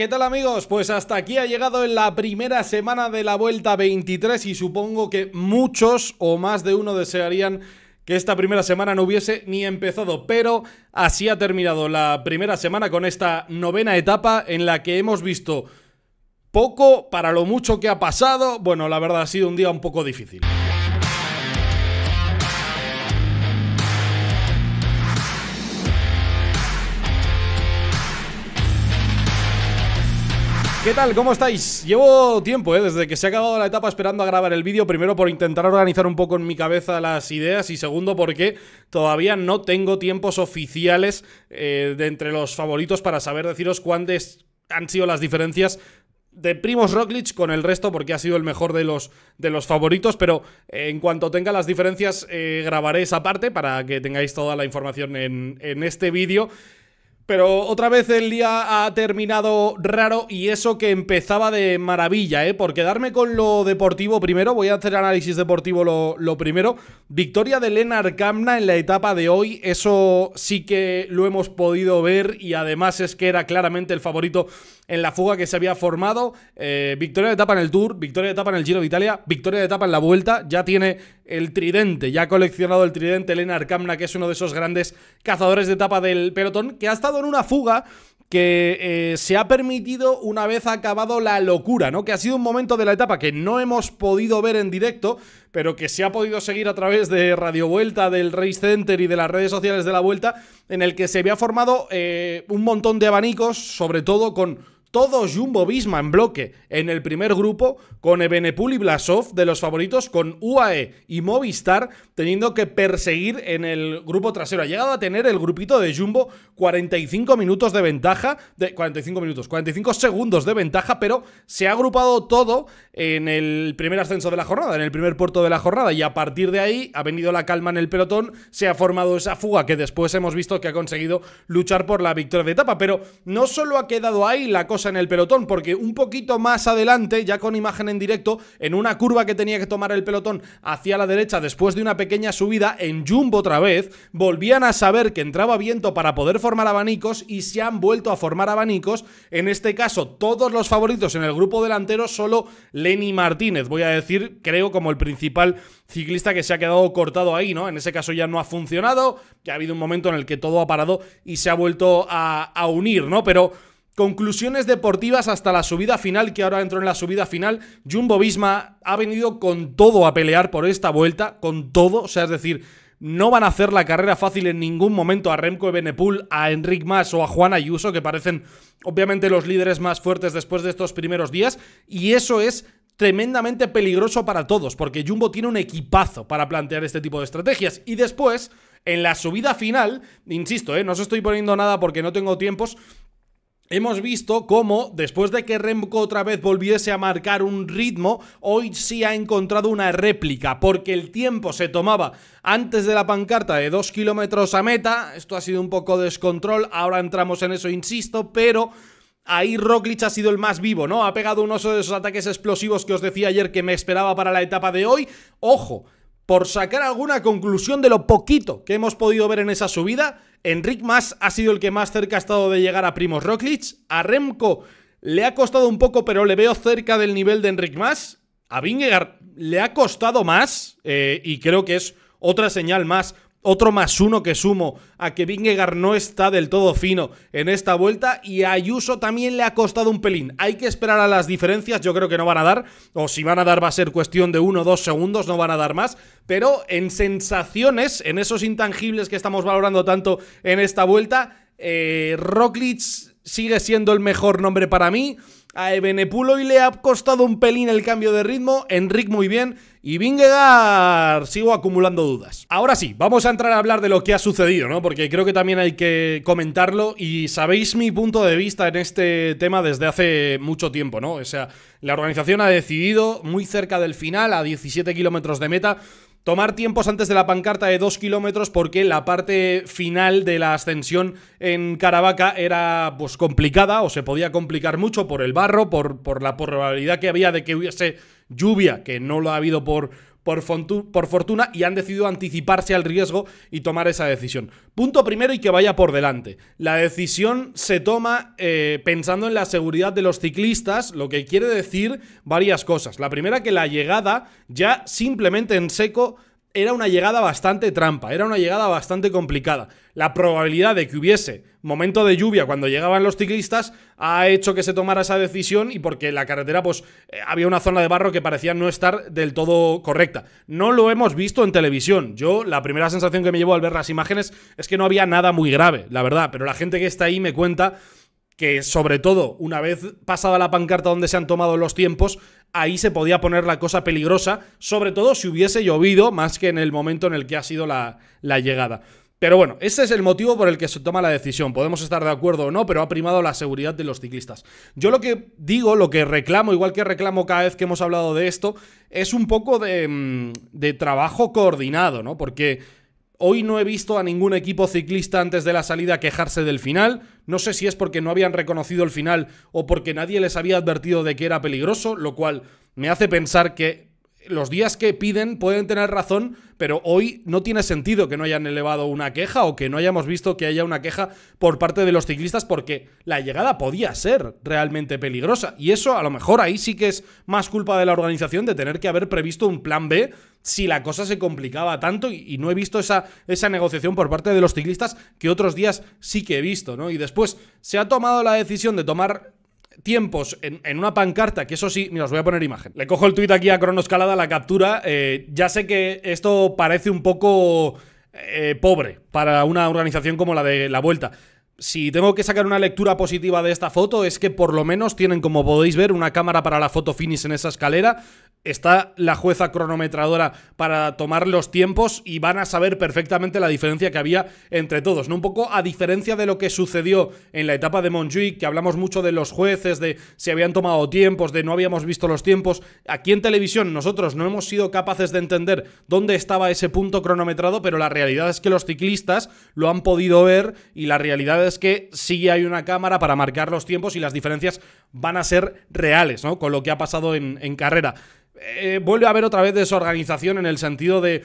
¿Qué tal amigos? Pues hasta aquí ha llegado la primera semana de la Vuelta 23 y supongo que muchos o más de uno desearían que esta primera semana no hubiese ni empezado, pero así ha terminado la primera semana con esta novena etapa en la que hemos visto poco para lo mucho que ha pasado. Bueno, la verdad ha sido un día un poco difícil. ¿Qué tal? ¿Cómo estáis? Llevo tiempo, ¿eh? desde que se ha acabado la etapa esperando a grabar el vídeo, primero por intentar organizar un poco en mi cabeza las ideas y segundo porque todavía no tengo tiempos oficiales eh, de entre los favoritos para saber deciros cuántas han sido las diferencias de Primos Roglic con el resto porque ha sido el mejor de los, de los favoritos, pero eh, en cuanto tenga las diferencias grabaré esa parte para que tengáis toda la información en, en este vídeo. Pero otra vez el día ha terminado raro y eso que empezaba de maravilla, ¿eh? Por quedarme con lo deportivo primero, voy a hacer análisis deportivo lo, primero. Victoria de Lena Kamna en la etapa de hoy, eso sí que lo hemos podido ver y además es que era claramente el favorito en la fuga que se había formado. Eh, victoria de etapa en el Tour, victoria de etapa en el Giro de Italia, victoria de etapa en la Vuelta, ya tiene el tridente. Ya ha coleccionado el tridente Lenar Arcamna, que es uno de esos grandes cazadores de etapa del pelotón, que ha estado en una fuga que eh, se ha permitido una vez acabado la locura, ¿no? Que ha sido un momento de la etapa que no hemos podido ver en directo, pero que se ha podido seguir a través de Radio Vuelta, del Race Center y de las redes sociales de la Vuelta, en el que se había formado eh, un montón de abanicos, sobre todo con todo Jumbo Visma en bloque en el primer grupo, con Ebenepul y Blasov de los favoritos, con UAE y Movistar teniendo que perseguir en el grupo trasero. Ha llegado a tener el grupito de Jumbo 45 minutos de ventaja, de 45 minutos, 45 segundos de ventaja, pero se ha agrupado todo en el primer ascenso de la jornada, en el primer puerto de la jornada, y a partir de ahí ha venido la calma en el pelotón, se ha formado esa fuga que después hemos visto que ha conseguido luchar por la victoria de etapa, pero no solo ha quedado ahí la cosa en el pelotón, porque un poquito más adelante, ya con imagen en directo, en una curva que tenía que tomar el pelotón hacia la derecha después de una pequeña subida, en Jumbo otra vez, volvían a saber que entraba viento para poder formar abanicos y se han vuelto a formar abanicos. En este caso, todos los favoritos en el grupo delantero, solo Lenny Martínez, voy a decir, creo, como el principal ciclista que se ha quedado cortado ahí, ¿no? En ese caso ya no ha funcionado, ya ha habido un momento en el que todo ha parado y se ha vuelto a, a unir, ¿no? Pero Conclusiones deportivas hasta la subida final, que ahora entro en la subida final. Jumbo Visma ha venido con todo a pelear por esta vuelta, con todo. O sea, es decir, no van a hacer la carrera fácil en ningún momento a Remco de a Enric Mas o a Juan Ayuso, que parecen obviamente los líderes más fuertes después de estos primeros días. Y eso es tremendamente peligroso para todos, porque Jumbo tiene un equipazo para plantear este tipo de estrategias. Y después, en la subida final, insisto, ¿eh? no os estoy poniendo nada porque no tengo tiempos, Hemos visto cómo, después de que Remco otra vez volviese a marcar un ritmo, hoy sí ha encontrado una réplica, porque el tiempo se tomaba antes de la pancarta de 2 kilómetros a meta, esto ha sido un poco descontrol, ahora entramos en eso, insisto, pero... Ahí Roglic ha sido el más vivo, ¿no? Ha pegado uno de esos ataques explosivos que os decía ayer que me esperaba para la etapa de hoy. Ojo, por sacar alguna conclusión de lo poquito que hemos podido ver en esa subida, Enric Mas ha sido el que más cerca ha estado de llegar a Primoz Roglic. A Remco le ha costado un poco, pero le veo cerca del nivel de Enric Mas. A Vingegaard le ha costado más eh, y creo que es otra señal más otro más uno que sumo a que Vingegaard no está del todo fino en esta vuelta y a Ayuso también le ha costado un pelín. Hay que esperar a las diferencias, yo creo que no van a dar, o si van a dar va a ser cuestión de uno o dos segundos, no van a dar más, pero en sensaciones, en esos intangibles que estamos valorando tanto en esta vuelta, eh, sigue siendo el mejor nombre para mí. A Ebenepulo y le ha costado un pelín el cambio de ritmo, Enric muy bien y Vingegaard sigo acumulando dudas. Ahora sí, vamos a entrar a hablar de lo que ha sucedido, ¿no? Porque creo que también hay que comentarlo y sabéis mi punto de vista en este tema desde hace mucho tiempo, ¿no? O sea, la organización ha decidido muy cerca del final, a 17 kilómetros de meta, Tomar tiempos antes de la pancarta de dos kilómetros porque la parte final de la ascensión en Caravaca era pues complicada o se podía complicar mucho por el barro, por, por la probabilidad que había de que hubiese lluvia, que no lo ha habido por por, fortuna y han decidido anticiparse al riesgo y tomar esa decisión. Punto primero y que vaya por delante. La decisión se toma eh, pensando en la seguridad de los ciclistas, lo que quiere decir varias cosas. La primera que la llegada ya simplemente en seco era una llegada bastante trampa, era una llegada bastante complicada. La probabilidad de que hubiese momento de lluvia cuando llegaban los ciclistas ha hecho que se tomara esa decisión y porque la carretera pues eh, había una zona de barro que parecía no estar del todo correcta. No lo hemos visto en televisión. Yo la primera sensación que me llevo al ver las imágenes es que no había nada muy grave, la verdad, pero la gente que está ahí me cuenta que sobre todo una vez pasada la pancarta donde se han tomado los tiempos, ahí se podía poner la cosa peligrosa, sobre todo si hubiese llovido más que en el momento en el que ha sido la, llegada. Pero bueno, ese es el motivo por el que se toma la decisión. Podemos estar de acuerdo o no, pero ha primado la seguridad de los ciclistas. Yo lo que digo, lo que reclamo, igual que reclamo cada vez que hemos hablado de esto, es un poco de, mm, de trabajo coordinado, ¿no? Porque Hoy no he visto a ningún equipo ciclista antes de la salida quejarse del final. No sé si es porque no habían reconocido el final o porque nadie les había advertido de que era peligroso, lo cual me hace pensar que los días que piden pueden tener razón, pero hoy no tiene sentido que no hayan elevado una queja o que no hayamos visto que haya una queja por parte de los ciclistas porque la llegada podía ser realmente peligrosa. Y eso a lo mejor ahí sí que es más culpa de la organización de tener que haber previsto un plan B si la cosa se complicaba tanto y, no he visto esa, esa negociación por parte de los ciclistas que otros días sí que he visto, ¿no? Y después se ha tomado la decisión de tomar tiempos en, una pancarta, que eso sí, mira, os voy a poner imagen. Le cojo el tuit aquí a crono la captura. Eh, ya sé que esto parece un poco eh, pobre para una organización como la de La Vuelta si tengo que sacar una lectura positiva de esta foto es que por lo menos tienen, como podéis ver, una cámara para la foto finish en esa escalera. Está la jueza cronometradora para tomar los tiempos y van a saber perfectamente la diferencia que había entre todos, ¿no? Un poco a diferencia de lo que sucedió en la etapa de Montjuic, que hablamos mucho de los jueces, de si habían tomado tiempos, de no habíamos visto los tiempos. Aquí en televisión nosotros no hemos sido capaces de entender dónde estaba ese punto cronometrado, pero la realidad es que los ciclistas lo han podido ver y la realidad es es que sí hay una cámara para marcar los tiempos y las diferencias van a ser reales, ¿no? Con lo que ha pasado en, carrera. Eh, vuelve a haber otra vez desorganización en el sentido de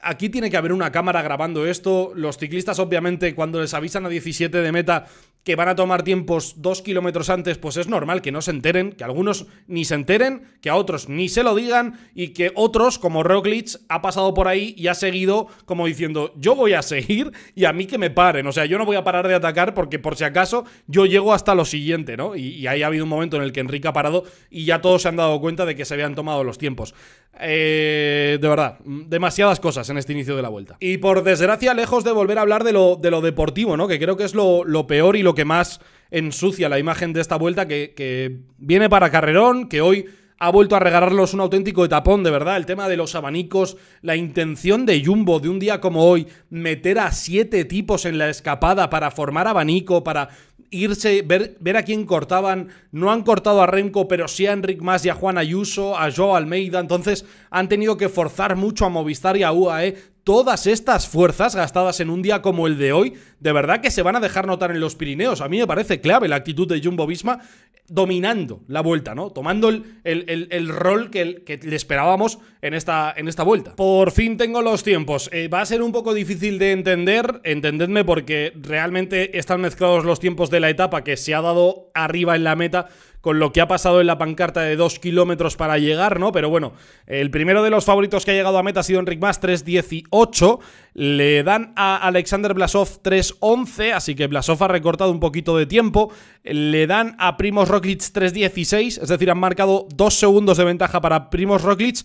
aquí tiene que haber una cámara grabando esto. Los ciclistas, obviamente, cuando les avisan a 17 de meta, que van a tomar tiempos dos kilómetros antes, pues es normal que no se enteren, que algunos ni se enteren, que a otros ni se lo digan y que otros, como Roglic, ha pasado por ahí y ha seguido como diciendo, yo voy a seguir y a mí que me paren, o sea, yo no voy a parar de atacar porque por si acaso yo llego hasta lo siguiente, ¿no? Y, ahí ha habido un momento en el que Enrique ha parado y ya todos se han dado cuenta de que se habían tomado los tiempos. Eh, de verdad, demasiadas cosas en este inicio de la vuelta. Y por desgracia, lejos de volver a hablar de lo, de lo deportivo, ¿no? Que creo que es lo peor y lo que más ensucia la imagen de esta vuelta, que, viene para Carrerón, que hoy ha vuelto a regalarlos un auténtico tapón, de verdad. El tema de los abanicos, la intención de Jumbo de un día como hoy, meter a siete tipos en la escapada para formar abanico, para irse, ver, ver a quién cortaban. No han cortado a Renco, pero sí a Enric Mas y a Juan Ayuso, a Joe Almeida. Entonces han tenido que forzar mucho a Movistar y a UAE todas estas fuerzas gastadas en un día como el de hoy, de verdad que se van a dejar notar en los Pirineos. A mí me parece clave la actitud de Jumbo Visma dominando la vuelta, ¿no? Tomando el, rol que, le esperábamos en esta, en esta vuelta. Por fin tengo los tiempos. Eh, va a ser un poco difícil de entender, entendedme, porque realmente están mezclados los tiempos de la etapa que se ha dado arriba en la meta con lo que ha pasado en la pancarta de dos kilómetros para llegar, ¿no? Pero bueno, el primero de los favoritos que ha llegado a meta ha sido Enric Mas, 3.18. Le dan a Alexander Blasov 3.11, así que Blasov ha recortado un poquito de tiempo. Le dan a Primos Roglic 3.16, es decir, han marcado dos segundos de ventaja para Primos Roglic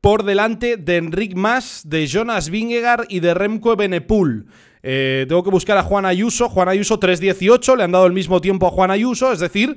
por delante de Enric Mas, de Jonas Vingegaard y de Remco Benepul. Eh, tengo que buscar a Juan Ayuso. Juan Ayuso 3.18, le han dado el mismo tiempo a Juan Ayuso, es decir,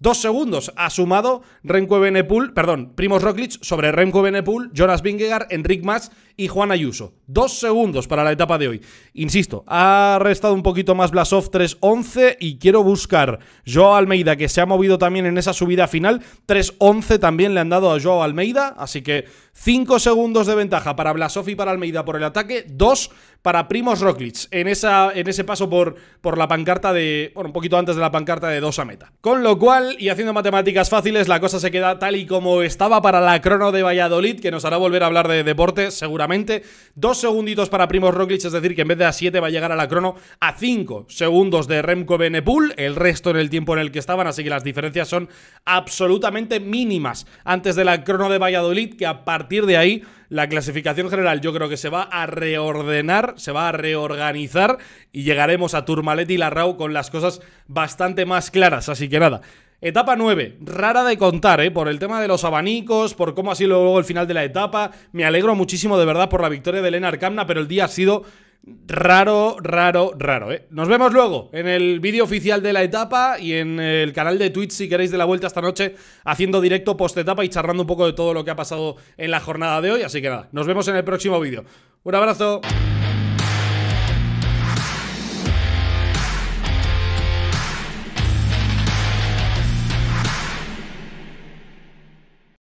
Dos segundos ha sumado Renko Benepool, perdón, Primos Roglic sobre Renko Benepul, Jonas Vingegaard, Enric Mas y Juan Ayuso. Dos segundos para la etapa de hoy. Insisto, ha restado un poquito más Blasov 3.11 y quiero buscar Joao Almeida, que se ha movido también en esa subida final. 3.11 también le han dado a Joao Almeida, así que 5 segundos de ventaja para Blasov y para Almeida por el ataque, 2 para Primos Roglic en, esa, en ese paso por, por la pancarta de, bueno, un poquito antes de la pancarta de 2 a meta. Con lo cual, y haciendo matemáticas fáciles, la cosa se queda tal y como estaba para la crono de Valladolid, que nos hará volver a hablar de deporte seguramente. 2 segunditos para Primo Roglic, es decir, que en vez de a 7 va a llegar a la crono a 5 segundos de Remco Benepul, el resto en el tiempo en el que estaban, así que las diferencias son absolutamente mínimas antes de la crono de Valladolid, que a partir de ahí la clasificación general yo creo que se va a reordenar, se va a reorganizar y llegaremos a Turmalet y Larrau con las cosas bastante más claras, así que nada. Etapa 9, rara de contar, ¿eh? por el tema de los abanicos, por cómo ha sido luego el final de la etapa. Me alegro muchísimo de verdad por la victoria de Elena Arcamna, pero el día ha sido raro, raro, raro. ¿eh? Nos vemos luego en el vídeo oficial de la etapa y en el canal de Twitch si queréis de la vuelta esta noche haciendo directo post etapa y charlando un poco de todo lo que ha pasado en la jornada de hoy. Así que nada, nos vemos en el próximo vídeo. Un abrazo.